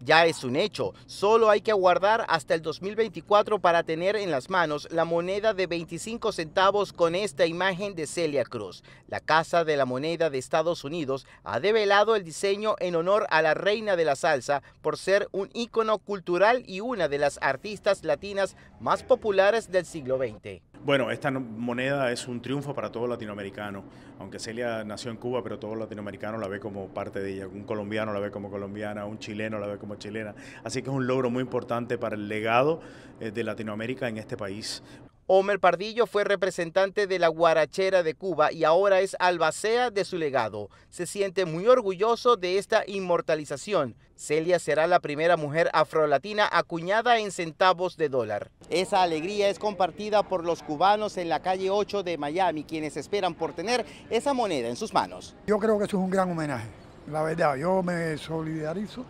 ya es un hecho. Solo hay que aguardar hasta el 2024 para tener en las manos la moneda de 25 centavos con esta imagen de Celia Cruz. La Casa de la Moneda de Estados Unidos ha develado el diseño en honor a la reina de la salsa por ser un ícono cultural y una de las artistas latinas más populares del siglo XX. Bueno, esta moneda es un triunfo para todo latinoamericano. Aunque Celia nació en Cuba, pero todo latinoamericano la ve como parte de ella. Un colombiano la ve como colombiana, un chileno la ve como chilena. Así que es un logro muy importante para el legado eh, de Latinoamérica en este país. Homer Pardillo fue representante de la guarachera de Cuba y ahora es albacea de su legado. Se siente muy orgulloso de esta inmortalización. Celia será la primera mujer afrolatina acuñada en centavos de dólar. Esa alegría es compartida por los cubanos en la calle 8 de Miami, quienes esperan por tener esa moneda en sus manos. Yo creo que eso es un gran homenaje, la verdad. Yo me solidarizo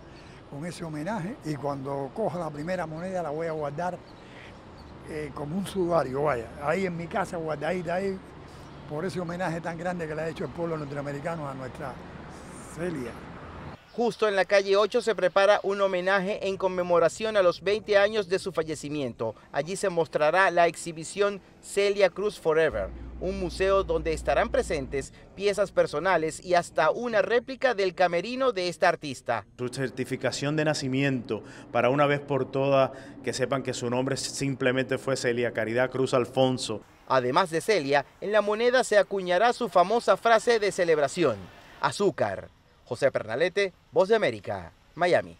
con ese homenaje y cuando coja la primera moneda la voy a guardar eh, como un sudario, vaya. Ahí en mi casa, guardadita ahí, por ese homenaje tan grande que le ha hecho el pueblo norteamericano a nuestra Celia. Justo en la calle 8 se prepara un homenaje en conmemoración a los 20 años de su fallecimiento. Allí se mostrará la exhibición Celia Cruz Forever, un museo donde estarán presentes piezas personales y hasta una réplica del camerino de esta artista. Su certificación de nacimiento, para una vez por todas que sepan que su nombre simplemente fue Celia Caridad Cruz Alfonso. Además de Celia, en la moneda se acuñará su famosa frase de celebración, azúcar. José Pernalete, Voz de América, Miami.